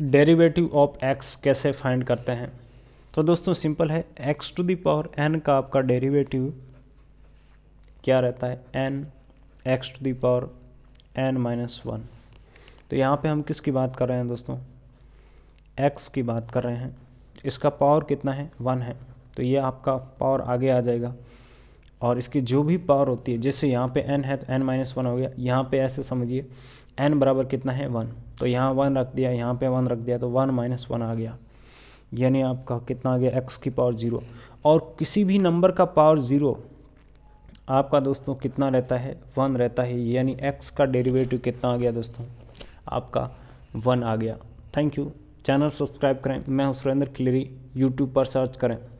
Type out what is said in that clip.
derivative of x कैसे find करते हैं तो दोस्तों सिंपल है x to the power n का आपका डेरिवेटिव क्या रहता है n x to the power n minus one तो यहाँ पे हम किसकी बात कर रहे हैं दोस्तों एक्स की बात कर रहे हैं इसका पावर कितना है वन है तो ये आपका पावर आगे आ जाएगा और इसकी जो भी पावर होती है जैसे यहाँ पे एन है तो एन माइनस वन हो गया यहाँ पे ऐसे समझिए एन बराबर कितना है वन तो यहाँ वन रख दिया यहाँ पे वन रख दिया तो वन माइनस वन आ गया यानी आपका कितना आ गया एक्स की पावर ज़ीरो और किसी भी नंबर का पावर ज़ीरो आपका दोस्तों कितना रहता है वन रहता है यानी एक्स का डेरिवेटिव कितना आ गया दोस्तों आपका वन आ गया थैंक यू चैनल सब्सक्राइब करें मैं हूँ सुरेंद्र क्लेरी यूट्यूब पर सर्च करें